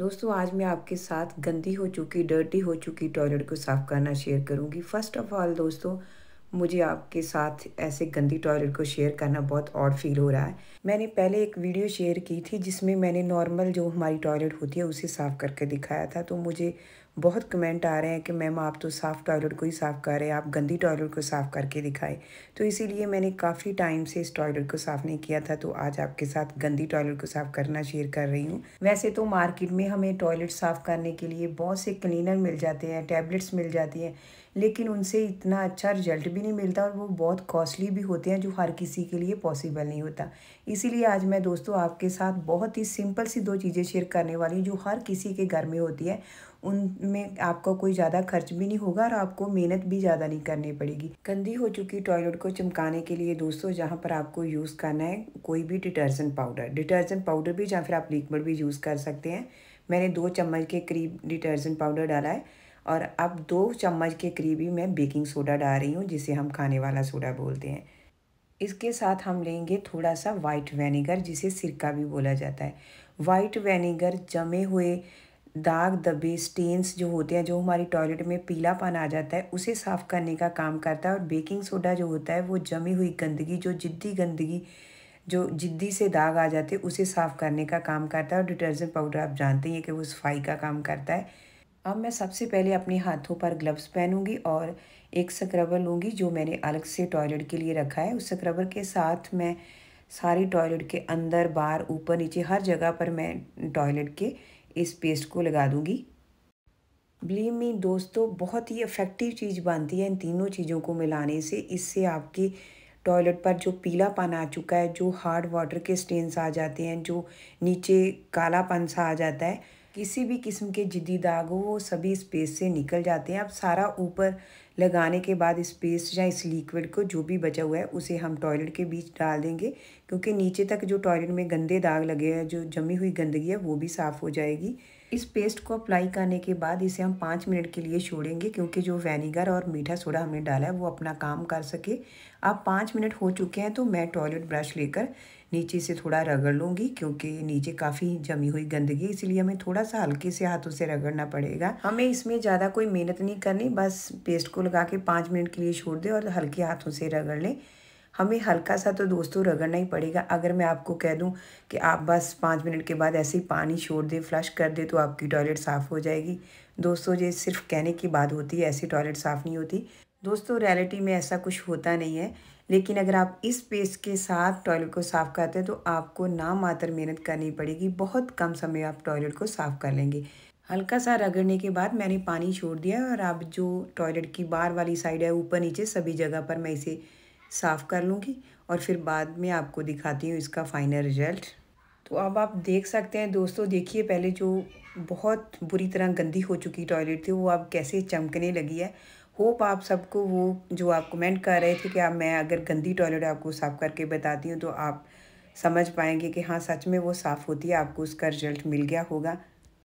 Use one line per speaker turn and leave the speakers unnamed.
दोस्तों आज मैं आपके साथ गंदी हो चुकी डर्टी हो चुकी टॉयलेट को साफ़ करना शेयर करूंगी फ़र्स्ट ऑफ़ ऑल दोस्तों मुझे आपके साथ ऐसे गंदी टॉयलेट को शेयर करना बहुत और फील हो रहा है मैंने पहले एक वीडियो शेयर की थी जिसमें मैंने नॉर्मल जो हमारी टॉयलेट होती है उसे साफ़ करके दिखाया था तो मुझे बहुत कमेंट आ रहे हैं कि मैम आप तो साफ़ टॉयलेट को ही साफ़ कर रहे हैं आप गंदी टॉयलेट को साफ़ करके दिखाए तो इसीलिए मैंने काफ़ी टाइम से इस टॉयलेट को साफ़ नहीं किया था तो आज आपके साथ गंदी टॉयलेट को साफ़ करना शेयर कर रही हूँ वैसे तो मार्केट में हमें टॉयलेट साफ़ करने के लिए बहुत से क्लीनर मिल जाते हैं टैबलेट्स मिल जाती हैं लेकिन उनसे इतना अच्छा रिजल्ट भी नहीं मिलता और वो बहुत कॉस्टली भी होते हैं जो हर किसी के लिए पॉसिबल नहीं होता इसीलिए आज मैं दोस्तों आपके साथ बहुत ही सिंपल सी दो चीज़ें शेयर करने वाली हूँ जो हर किसी के घर में होती है उनमें आपका कोई ज़्यादा खर्च भी नहीं होगा और आपको मेहनत भी ज़्यादा नहीं करनी पड़ेगी गंदी हो चुकी टॉयलेट को चमकाने के लिए दोस्तों जहाँ पर आपको यूज़ करना है कोई भी डिटर्जेंट पाउडर डिटर्जेंट पाउडर भी या फिर आप लिक्विड भी यूज़ कर सकते हैं मैंने दो चम्मच के करीब डिटर्जेंट पाउडर डाला है और अब दो चम्मच के करीब ही मैं बेकिंग सोडा डाल रही हूँ जिसे हम खाने वाला सोडा बोलते हैं इसके साथ हम लेंगे थोड़ा सा वाइट वेनेगर जिसे सिरका भी बोला जाता है वाइट वेनेगर जमे हुए दाग दबे स्टेन्स जो होते हैं जो हमारी टॉयलेट में पीलापन आ जाता है उसे साफ़ करने का काम करता है और बेकिंग सोडा जो होता है वो जमी हुई गंदगी जो जिद्दी गंदगी जो जिद्दी से दाग आ जाते हैं उसे साफ़ करने का काम करता है और डिटर्जेंट पाउडर आप जानते हैं कि वो सफाई का काम करता है अब मैं सबसे पहले अपने हाथों पर ग्लव्स पहनूंगी और एक स्क्रबर लूँगी जो मैंने अलग से टॉयलेट के लिए रखा है उस स्क्रबर के साथ मैं सारी टॉयलेट के अंदर बाहर ऊपर नीचे हर जगह पर मैं टॉयलेट के इस पेस्ट को लगा दूँगी बिलीव मी दोस्तों बहुत ही इफ़ेक्टिव चीज़ बनती है इन तीनों चीज़ों को मिलाने से इससे आपके टॉयलेट पर जो पीलापन आ चुका है जो हार्ड वाटर के स्टेन्स आ जाते हैं जो नीचे कालापन सा आ जाता है किसी भी किस्म के जिद्दी दाग हो वो सभी इस पेस्ट से निकल जाते हैं अब सारा ऊपर लगाने के बाद इस पेस्ट या इस लिक्विड को जो भी बचा हुआ है उसे हम टॉयलेट के बीच डाल देंगे क्योंकि नीचे तक जो टॉयलेट में गंदे दाग लगे हैं जो जमी हुई गंदगी है वो भी साफ़ हो जाएगी इस पेस्ट को अप्लाई करने के बाद इसे हम पाँच मिनट के लिए छोड़ेंगे क्योंकि जो वेनेगर और मीठा सोडा हमने डाला है वो अपना काम कर सके अब पाँच मिनट हो चुके हैं तो मैं टॉयलेट ब्रश लेकर नीचे से थोड़ा रगड़ लूँगी क्योंकि नीचे काफ़ी जमी हुई गंदगी इसलिए हमें थोड़ा सा हल्के से हाथों से रगड़ना पड़ेगा हमें इसमें ज़्यादा कोई मेहनत नहीं करनी बस पेस्ट को लगा के पाँच मिनट के लिए छोड़ दें और हल्के हाथों से रगड़ लें हमें हल्का सा तो दोस्तों रगड़ना ही पड़ेगा अगर मैं आपको कह दूं कि आप बस पाँच मिनट के बाद ऐसे ही पानी छोड़ दें फ्लश कर दें तो आपकी टॉयलेट साफ़ हो जाएगी दोस्तों ये सिर्फ कहने की बात होती है ऐसी टॉयलेट साफ़ नहीं होती दोस्तों रियलिटी में ऐसा कुछ होता नहीं है लेकिन अगर आप इस पेस्ट के साथ टॉयलेट को साफ़ करते हैं तो आपको ना मात्र मेहनत करनी पड़ेगी बहुत कम समय आप टॉयलेट को साफ़ कर लेंगे हल्का सा रगड़ने के बाद मैंने पानी छोड़ दिया और अब जो टॉयलेट की बाहर वाली साइड है ऊपर नीचे सभी जगह पर मैं इसे साफ़ कर लूँगी और फिर बाद में आपको दिखाती हूँ इसका फ़ाइनल रिज़ल्ट तो अब आप देख सकते हैं दोस्तों देखिए पहले जो बहुत बुरी तरह गंदी हो चुकी टॉयलेट थी वो अब कैसे चमकने लगी है होप आप सबको वो जो आप कमेंट कर रहे थे कि आप मैं अगर गंदी टॉयलेट आपको साफ़ करके बताती हूँ तो आप समझ पाएंगे कि हाँ सच में वो साफ़ होती है आपको उसका रिजल्ट मिल गया होगा